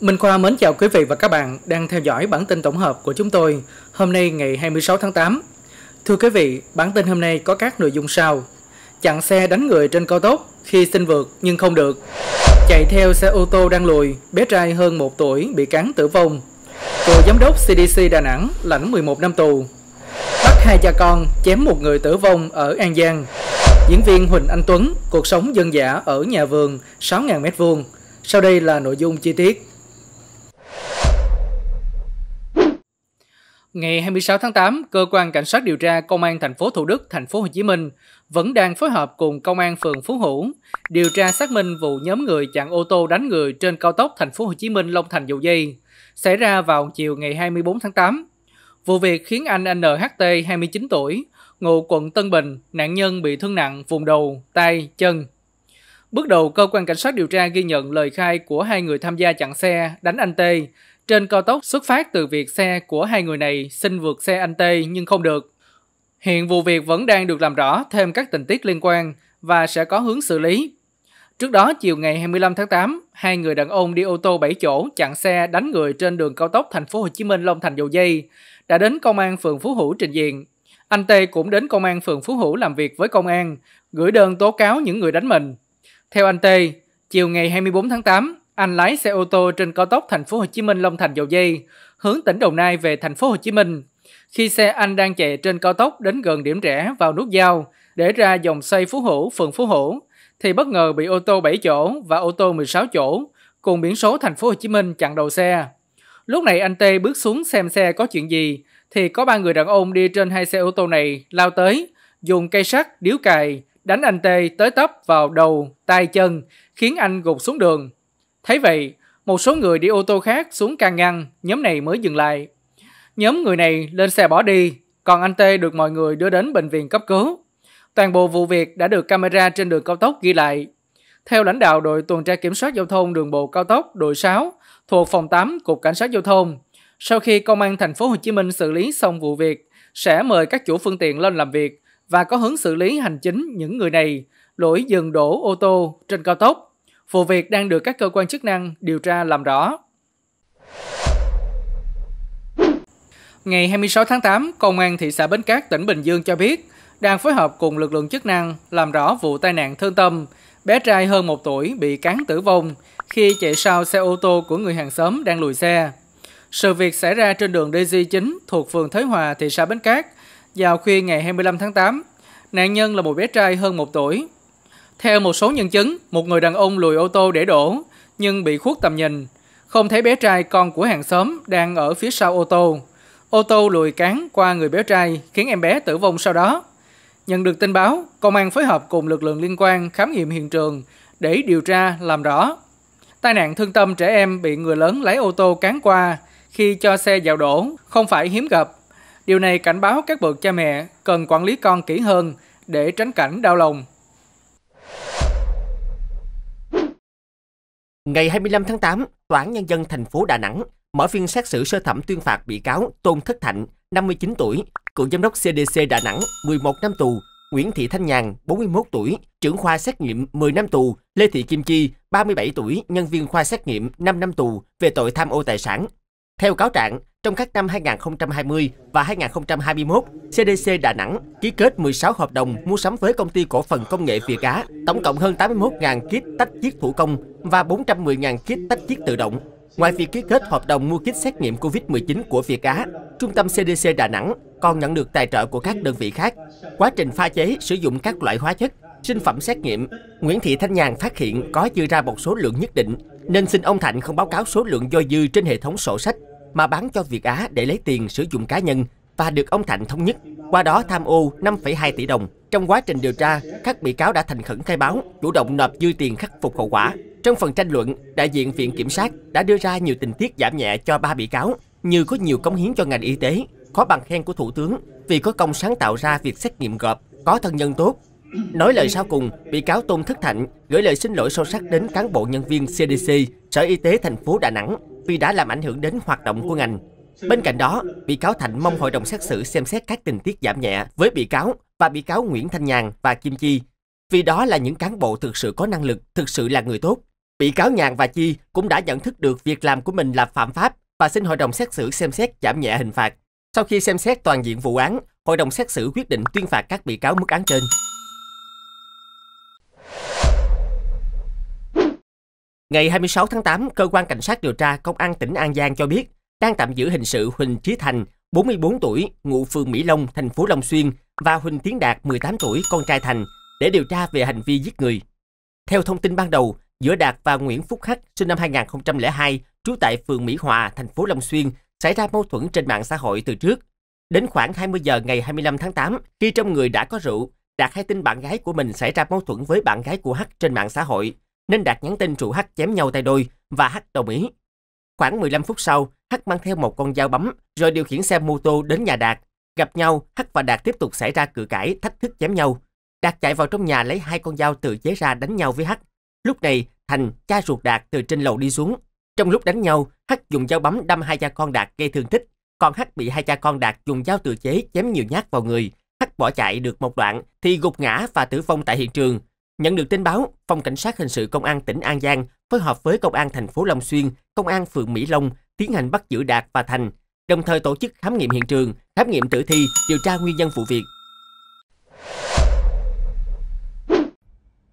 Minh Khoa mến chào quý vị và các bạn đang theo dõi bản tin tổng hợp của chúng tôi hôm nay ngày 26 tháng 8. Thưa quý vị, bản tin hôm nay có các nội dung sau. Chặn xe đánh người trên cao tốc khi xin vượt nhưng không được. Chạy theo xe ô tô đang lùi, bé trai hơn 1 tuổi bị cán tử vong. Cựu giám đốc CDC Đà Nẵng lãnh 11 năm tù. Bắt hai cha con chém một người tử vong ở An Giang. Diễn viên Huỳnh Anh Tuấn, cuộc sống dân dã ở nhà vườn 6.000m2. Sau đây là nội dung chi tiết. Ngày 26 tháng 8, cơ quan cảnh sát điều tra công an thành phố Thủ Đức, thành phố Hồ Chí Minh vẫn đang phối hợp cùng công an phường Phú Hữu điều tra xác minh vụ nhóm người chặn ô tô đánh người trên cao tốc thành phố Hồ Chí Minh Long Thành Dầu Dây xảy ra vào chiều ngày 24 tháng 8. Vụ việc khiến anh NHT 29 tuổi, ngụ quận Tân Bình, nạn nhân bị thương nặng vùng đầu, tay, chân. Bước đầu, cơ quan cảnh sát điều tra ghi nhận lời khai của hai người tham gia chặn xe đánh anh T trên cao tốc xuất phát từ việc xe của hai người này xin vượt xe anh Tê nhưng không được. Hiện vụ việc vẫn đang được làm rõ thêm các tình tiết liên quan và sẽ có hướng xử lý. Trước đó, chiều ngày 25 tháng 8, hai người đàn ông đi ô tô 7 chỗ chặn xe đánh người trên đường cao tốc thành phố Hồ Chí Minh Long Thành Dầu Dây đã đến công an phường Phú Hữu trình diện. Anh Tê cũng đến công an phường Phú Hữu làm việc với công an, gửi đơn tố cáo những người đánh mình. Theo anh Tê, chiều ngày 24 tháng 8, anh lái xe ô tô trên cao tốc thành phố Hồ Chí Minh Long Thành Dầu Dây, hướng tỉnh Đồng Nai về thành phố Hồ Chí Minh. Khi xe anh đang chạy trên cao tốc đến gần điểm rẽ vào nút giao để ra dòng xoay Phú Hữu, phường Phú Hữu thì bất ngờ bị ô tô 7 chỗ và ô tô 16 chỗ cùng biển số thành phố Hồ Chí Minh chặn đầu xe. Lúc này anh Tê bước xuống xem xe có chuyện gì thì có ba người đàn ông đi trên hai xe ô tô này lao tới, dùng cây sắt, điếu cày đánh anh Tê tới tấp vào đầu, tay chân, khiến anh gục xuống đường. Thấy vậy, một số người đi ô tô khác xuống can ngăn, nhóm này mới dừng lại. Nhóm người này lên xe bỏ đi, còn anh Tê được mọi người đưa đến bệnh viện cấp cứu. Toàn bộ vụ việc đã được camera trên đường cao tốc ghi lại. Theo lãnh đạo đội tuần tra kiểm soát giao thông đường bộ cao tốc đội 6 thuộc phòng 8 cục cảnh sát giao thông, sau khi công an thành phố Hồ Chí Minh xử lý xong vụ việc, sẽ mời các chủ phương tiện lên làm việc và có hướng xử lý hành chính những người này lỗi dừng đổ ô tô trên cao tốc Vụ việc đang được các cơ quan chức năng điều tra làm rõ. Ngày 26 tháng 8, Công an thị xã Bến Cát, tỉnh Bình Dương cho biết đang phối hợp cùng lực lượng chức năng làm rõ vụ tai nạn thương tâm. Bé trai hơn 1 tuổi bị cán tử vong khi chạy sau xe ô tô của người hàng xóm đang lùi xe. Sự việc xảy ra trên đường DG9 thuộc phường Thới Hòa, thị xã Bến Cát vào khuya ngày 25 tháng 8. Nạn nhân là một bé trai hơn 1 tuổi. Theo một số nhân chứng, một người đàn ông lùi ô tô để đổ, nhưng bị khuất tầm nhìn. Không thấy bé trai con của hàng xóm đang ở phía sau ô tô. Ô tô lùi cán qua người bé trai, khiến em bé tử vong sau đó. Nhận được tin báo, công an phối hợp cùng lực lượng liên quan khám nghiệm hiện trường để điều tra làm rõ. Tai nạn thương tâm trẻ em bị người lớn lái ô tô cán qua khi cho xe vào đổ không phải hiếm gặp. Điều này cảnh báo các bậc cha mẹ cần quản lý con kỹ hơn để tránh cảnh đau lòng. Ngày 25 tháng 8, Tòa án Nhân dân thành phố Đà Nẵng mở phiên xét xử sơ thẩm tuyên phạt bị cáo Tôn Thất Thạnh, 59 tuổi, cựu giám đốc CDC Đà Nẵng, 11 năm tù, Nguyễn Thị Thanh Nhàn, 41 tuổi, trưởng khoa xét nghiệm 10 năm tù, Lê Thị Kim Chi, 37 tuổi, nhân viên khoa xét nghiệm 5 năm tù về tội tham ô tài sản. Theo cáo trạng, trong các năm 2020 và 2021, CDC Đà Nẵng ký kết 16 hợp đồng mua sắm với công ty cổ phần công nghệ Việt Cá, tổng cộng hơn 81.000 kit tách chiết thủ công và 410.000 kit tách chiết tự động. Ngoài việc ký kết hợp đồng mua kit xét nghiệm COVID-19 của Việt Cá, trung tâm CDC Đà Nẵng còn nhận được tài trợ của các đơn vị khác. Quá trình pha chế sử dụng các loại hóa chất, sinh phẩm xét nghiệm, Nguyễn Thị Thanh Nhàn phát hiện có dư ra một số lượng nhất định, nên xin ông Thạnh không báo cáo số lượng do dư trên hệ thống sổ sách mà bán cho Việt Á để lấy tiền sử dụng cá nhân và được ông Thạnh thống nhất. Qua đó tham ô 5,2 tỷ đồng. Trong quá trình điều tra, các bị cáo đã thành khẩn khai báo, chủ động nộp dư tiền khắc phục hậu quả. Trong phần tranh luận, đại diện Viện Kiểm sát đã đưa ra nhiều tình tiết giảm nhẹ cho ba bị cáo như có nhiều cống hiến cho ngành y tế, có bằng khen của Thủ tướng vì có công sáng tạo ra việc xét nghiệm gộp, có thân nhân tốt. Nói lời sau cùng, bị cáo Tôn Thất Thạnh gửi lời xin lỗi sâu sắc đến cán bộ nhân viên CDC, Sở Y tế thành phố Đà Nẵng vì đã làm ảnh hưởng đến hoạt động của ngành. Bên cạnh đó, bị cáo Thạnh mong hội đồng xét xử xem xét các tình tiết giảm nhẹ với bị cáo và bị cáo Nguyễn Thanh Nhàn và Kim Chi, vì đó là những cán bộ thực sự có năng lực, thực sự là người tốt. Bị cáo Nhàn và Chi cũng đã nhận thức được việc làm của mình là phạm pháp và xin hội đồng xét xử xem xét giảm nhẹ hình phạt. Sau khi xem xét toàn diện vụ án, hội đồng xét xử quyết định tuyên phạt các bị cáo mức án trên. Ngày 26 tháng 8, cơ quan cảnh sát điều tra công an tỉnh An Giang cho biết đang tạm giữ hình sự Huỳnh Chí Thành, 44 tuổi, ngụ phường Mỹ Long, thành phố Long Xuyên và Huỳnh Tiến Đạt, 18 tuổi, con trai Thành để điều tra về hành vi giết người. Theo thông tin ban đầu, giữa Đạt và Nguyễn Phúc Hắc sinh năm 2002, trú tại phường Mỹ Hòa, thành phố Long Xuyên, xảy ra mâu thuẫn trên mạng xã hội từ trước. Đến khoảng 20 giờ ngày 25 tháng 8, khi trong người đã có rượu, Đạt hay tin bạn gái của mình xảy ra mâu thuẫn với bạn gái của Hắc trên mạng xã hội, nên Đạt nhắn tin rủ Hắc chém nhau tay đôi và Hắc đồng ý. Khoảng 15 phút sau, Hắc mang theo một con dao bấm rồi điều khiển xe mô tô đến nhà Đạt. Gặp nhau, Hắc và Đạt tiếp tục xảy ra cự cãi, thách thức chém nhau. Đạt chạy vào trong nhà lấy hai con dao tự chế ra đánh nhau với Hắc. Lúc này, Thành, cha ruột Đạt từ trên lầu đi xuống. Trong lúc đánh nhau, Hắc dùng dao bấm đâm hai cha con Đạt gây thương tích, còn Hắc bị hai cha con Đạt dùng dao tự chế chém nhiều nhát vào người. Hắc bỏ chạy được một đoạn thì gục ngã và tử vong tại hiện trường. Nhận được tin báo, Phòng Cảnh sát Hình sự Công an tỉnh An Giang phối hợp với Công an thành phố Long Xuyên, Công an phường Mỹ Long tiến hành bắt giữ Đạt và Thành, đồng thời tổ chức khám nghiệm hiện trường, khám nghiệm tử thi, điều tra nguyên nhân vụ việc.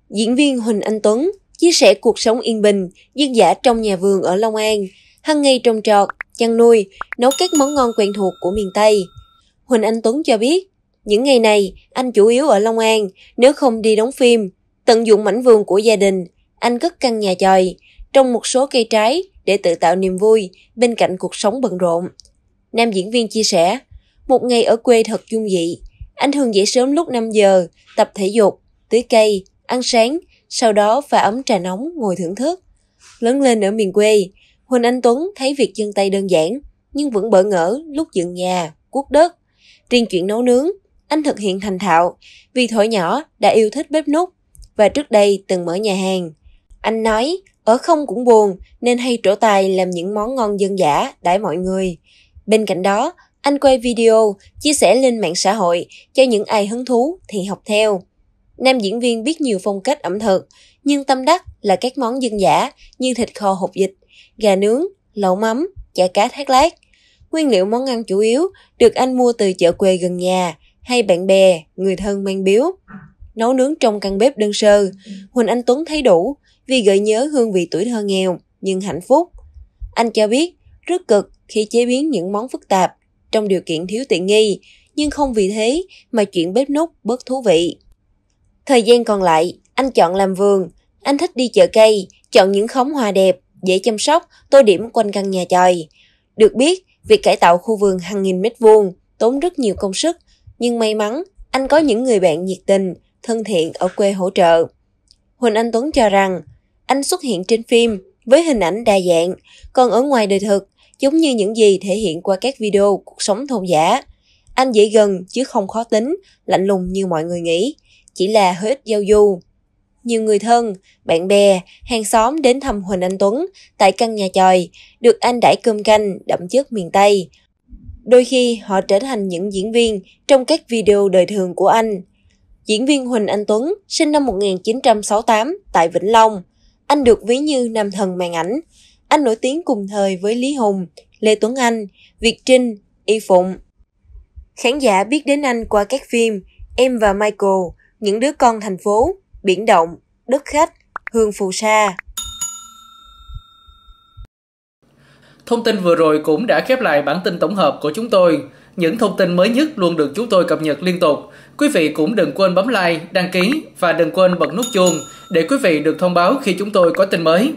Diễn viên Huỳnh Anh Tuấn chia sẻ cuộc sống yên bình, dân dã trong nhà vườn ở Long An, hàng ngày trồng trọt, chăn nuôi, nấu các món ngon quen thuộc của miền Tây. Huỳnh Anh Tuấn cho biết, những ngày này anh chủ yếu ở Long An, nếu không đi đóng phim, Tận dụng mảnh vườn của gia đình, anh cất căn nhà chòi, trồng một số cây trái để tự tạo niềm vui bên cạnh cuộc sống bận rộn. Nam diễn viên chia sẻ, một ngày ở quê thật dung dị. Anh thường dậy sớm lúc 5 giờ, tập thể dục, tưới cây, ăn sáng, sau đó pha ấm trà nóng ngồi thưởng thức. Lớn lên ở miền quê, Huỳnh Anh Tuấn thấy việc chân tay đơn giản, nhưng vẫn bỡ ngỡ lúc dựng nhà, cuốc đất. Riêng chuyện nấu nướng, anh thực hiện thành thạo, vì thổi nhỏ đã yêu thích bếp nút và trước đây từng mở nhà hàng. Anh nói, ở không cũng buồn nên hay trổ tài làm những món ngon dân dã đãi mọi người. Bên cạnh đó, anh quay video, chia sẻ lên mạng xã hội cho những ai hứng thú thì học theo. Nam diễn viên biết nhiều phong cách ẩm thực, nhưng tâm đắc là các món dân dã như thịt kho hột vịt, gà nướng, lẩu mắm, chả cá thác lát. Nguyên liệu món ăn chủ yếu được anh mua từ chợ quê gần nhà hay bạn bè, người thân mang biếu nấu nướng trong căn bếp đơn sơ. Ừ. Huỳnh Anh Tuấn thấy đủ vì gợi nhớ hương vị tuổi thơ nghèo nhưng hạnh phúc. Anh cho biết rất cực khi chế biến những món phức tạp trong điều kiện thiếu tiện nghi, nhưng không vì thế mà chuyện bếp nút bớt thú vị. Thời gian còn lại, anh chọn làm vườn. Anh thích đi chợ cây, chọn những khóm hoa đẹp, dễ chăm sóc, tô điểm quanh căn nhà chòi. Được biết, việc cải tạo khu vườn hàng nghìn mét vuông tốn rất nhiều công sức, nhưng may mắn anh có những người bạn nhiệt tình thân thiện ở quê hỗ trợ. Huỳnh Anh Tuấn cho rằng, anh xuất hiện trên phim với hình ảnh đa dạng, còn ở ngoài đời thực, giống như những gì thể hiện qua các video cuộc sống thôn giả. Anh dễ gần chứ không khó tính, lạnh lùng như mọi người nghĩ, chỉ là hơi ít giao du. Nhiều người thân, bạn bè, hàng xóm đến thăm Huỳnh Anh Tuấn tại căn nhà chòi, được anh đãi cơm canh đậm chất miền Tây. Đôi khi họ trở thành những diễn viên trong các video đời thường của anh. Diễn viên Huỳnh Anh Tuấn, sinh năm 1968 tại Vĩnh Long. Anh được ví như nam thần màn ảnh. Anh nổi tiếng cùng thời với Lý Hùng, Lê Tuấn Anh, Việt Trinh, Y Phụng. Khán giả biết đến anh qua các phim Em và Michael, Những đứa con thành phố, Biển động, Đất khách, Hương phù sa. Thông tin vừa rồi cũng đã khép lại bản tin tổng hợp của chúng tôi những thông tin mới nhất luôn được chúng tôi cập nhật liên tục. Quý vị cũng đừng quên bấm like, đăng ký và đừng quên bật nút chuông để quý vị được thông báo khi chúng tôi có tin mới.